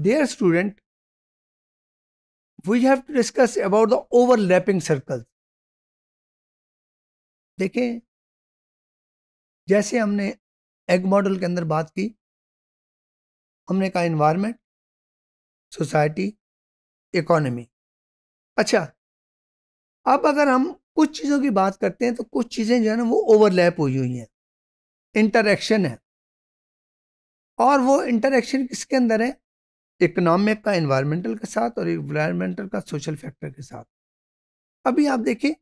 Dear student, we have to discuss about the overlapping circles. देखें जैसे हमने egg model के अंदर बात की हमने कहा इन्वायरमेंट सोसाइटी इकोनॉमी अच्छा अब अगर हम कुछ चीज़ों की बात करते हैं तो कुछ चीज़ें जो है ना वो ओवरलैप हुई हुई हैं इंटरेक्शन है और वो इंटरेक्शन किसके अंदर है इकोनॉमिक का इन्वायरमेंटल के साथ और इन्वायरमेंटल का सोशल फैक्टर के साथ अभी आप देखें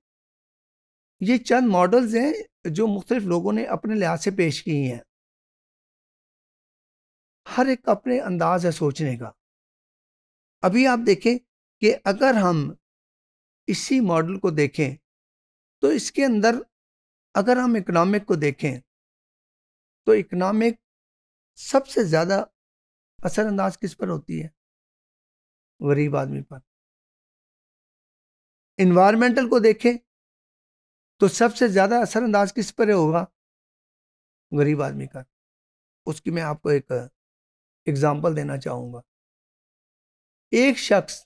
ये चंद मॉडल्स हैं जो मुख्तलिफ लोगों ने अपने लिहाज से पेश किए हैं हर एक अपने अंदाज है सोचने का अभी आप देखें कि अगर हम इसी मॉडल को देखें तो इसके अंदर अगर हम इकनॉमिक को देखें तो इकनॉमिक सबसे ज़्यादा असरअंदाज किस पर होती है गरीब आदमी पर इन्वायरमेंटल को देखें तो सबसे ज़्यादा असरअंदाज किस पर होगा गरीब आदमी का उसकी मैं आपको एक एग्ज़ाम्पल देना चाहूँगा एक शख्स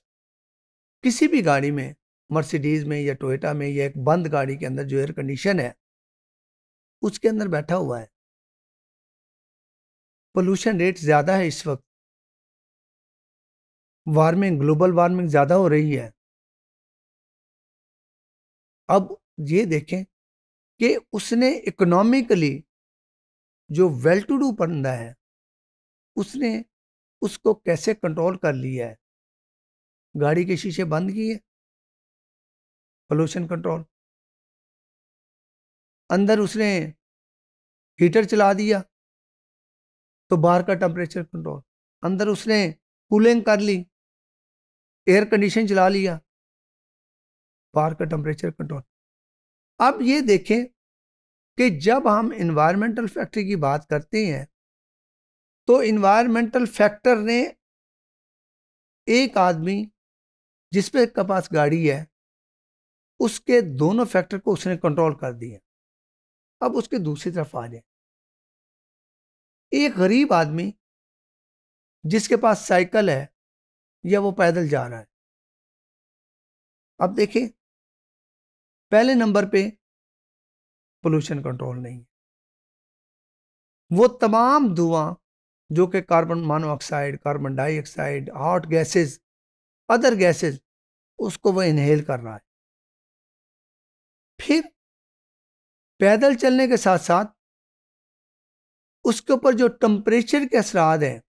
किसी भी गाड़ी में मर्सिडीज़ में या टोयोटा में या एक बंद गाड़ी के अंदर जो एयर कंडीशन है उसके अंदर बैठा हुआ है पोल्यूशन रेट ज़्यादा है इस वक्त वार्मिंग ग्लोबल वार्मिंग ज़्यादा हो रही है अब ये देखें कि उसने इकोनॉमिकली जो वेल टू डू बंदा है उसने उसको कैसे कंट्रोल कर लिया है गाड़ी के शीशे बंद किए पोल्यूशन कंट्रोल अंदर उसने हीटर चला दिया तो बाहर का टेम्परेचर कंट्रोल अंदर उसने कूलिंग कर ली एयर कंडीशन चला लिया बाहर का टेम्परेचर कंट्रोल अब ये देखें कि जब हम इन्वायरमेंटल फैक्टर की बात करते हैं तो इन्वायरमेंटल फैक्टर ने एक आदमी जिसपे के पास गाड़ी है उसके दोनों फैक्टर को उसने कंट्रोल कर दिया अब उसके दूसरी तरफ आ जाए एक गरीब आदमी जिसके पास साइकिल है या वो पैदल जा रहा है अब देखिए पहले नंबर पे पोल्यूशन कंट्रोल नहीं है वो तमाम धुआं जो कि carbon monoxide carbon dioxide hot gases other gases उसको वो इनहेल कर रहा है फिर पैदल चलने के साथ साथ उसके ऊपर जो टम्परेचर के असराद हैं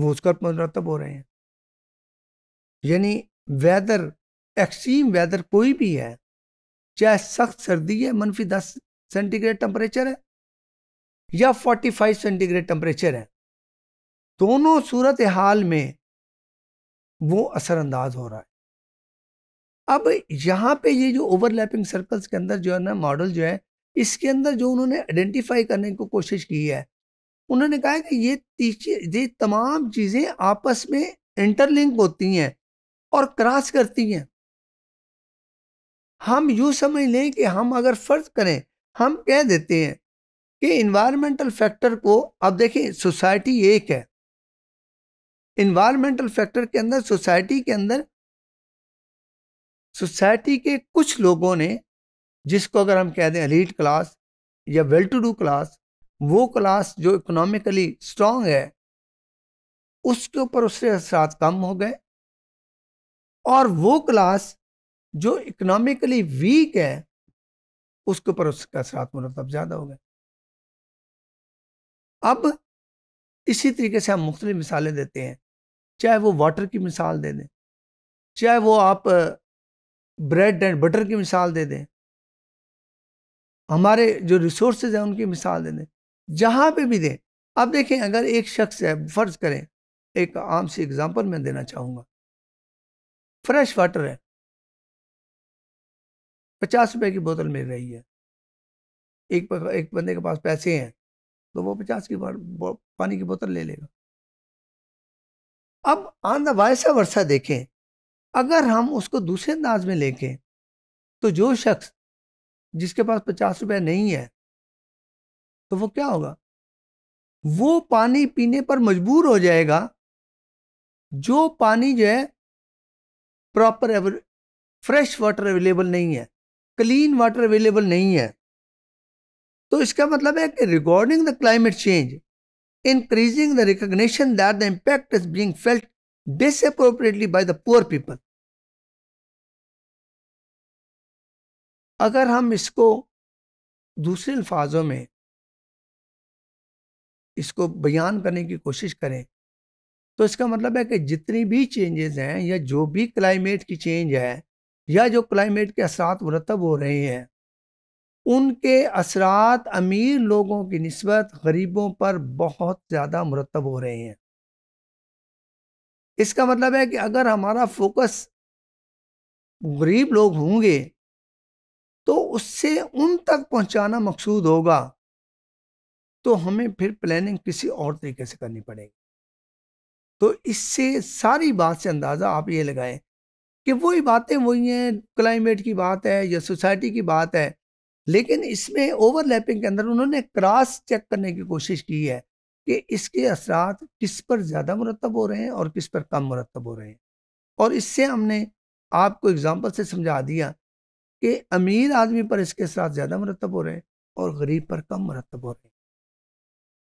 वो उसका मुरतब हो रहे हैं यानी वेदर एक्सट्रीम वेदर कोई भी है चाहे सख्त सर्दी है मनफी दस सेंटीग्रेड टम्परेचर है या फोर्टी फाइव सेंटीग्रेड टम्परेचर है दोनों सूरत हाल में वो असरअंदाज हो रहा है अब यहाँ पे ये जो ओवरलैपिंग सर्कल्स के अंदर जो है ना मॉडल जो है इसके अंदर जो उन्होंने आइडेंटिफाई करने की को कोशिश की है उन्होंने कहा कि ये ये तमाम चीज़ें आपस में इंटरलिंक होती हैं और क्रॉस करती हैं हम यूँ समझ लें कि हम अगर फ़र्ज करें हम कह देते हैं कि इन्वायरमेंटल फैक्टर को अब देखें सोसाइटी एक है इन्वायरमेंटल फैक्टर के अंदर सोसाइटी के अंदर सोसाइटी के कुछ लोगों ने जिसको अगर हम कह दें अलीट क्लास या वेल टू डू क्लास वो क्लास जो इकोनॉमिकली स्ट्रांग है उसके ऊपर उससे असरा कम हो गए और वो क्लास जो इकोनॉमिकली वीक है उसके ऊपर उसके असरा मरतब ज़्यादा हो गए अब इसी तरीके से हम मुख्तलि मिसालें देते हैं चाहे वो वाटर की मिसाल दे दें चाहे वो आप ब्रेड एंड बटर की मिसाल दे दें हमारे जो रिसोर्सेज हैं उनकी मिसाल दे दें जहाँ पे भी दें अब देखें अगर एक शख्स है फ़र्ज़ करें एक आम सी एग्ज़ाम्पल मैं देना चाहूँगा फ्रेश वाटर है पचास रुपए की बोतल मिल रही है एक एक बंदे के पास पैसे हैं तो वो पचास की पानी की बोतल ले लेगा अब आन द वायसा वर्षा देखें अगर हम उसको दूसरे अंदाज में लेके तो जो शख्स जिसके पास पचास रुपए नहीं है तो वो क्या होगा वो पानी पीने पर मजबूर हो जाएगा जो पानी जो है प्रॉपर फ्रेश वाटर अवेलेबल नहीं है क्लीन वाटर अवेलेबल नहीं है तो इसका मतलब है कि regarding the climate change increasing the recognition that the impact is being felt disproportionately by the poor people अगर हम इसको दूसरे अल्फाजों में इसको बयान करने की कोशिश करें तो इसका मतलब है कि जितनी भी चेंजेस हैं या जो भी क्लाइमेट की चेंज है या जो क्लाइमेट के असरा मुरतब हो रहे हैं उनके असरात अमीर लोगों की नस्बत गरीबों पर बहुत ज़्यादा मुरतब हो रहे हैं इसका मतलब है कि अगर हमारा फोकस गरीब लोग होंगे तो उससे उन तक पहुंचाना मकसूद होगा तो हमें फिर प्लानिंग किसी और तरीके से करनी पड़ेगी तो इससे सारी बात से अंदाज़ा आप ये लगाएं कि वही बातें वही हैं क्लाइमेट की बात है या सोसाइटी की बात है लेकिन इसमें ओवरलैपिंग के अंदर उन्होंने क्रॉस चेक करने की कोशिश की है कि इसके असरात किस पर ज़्यादा मुरतब हो रहे हैं और किस पर कम मुरतब हो रहे हैं और इससे हमने आपको एग्ज़ाम्पल से समझा दिया कि अमीर आदमी पर इसके साथ ज़्यादा मरतब हो रहे हैं और गरीब पर कम मरतब हो रहे हैं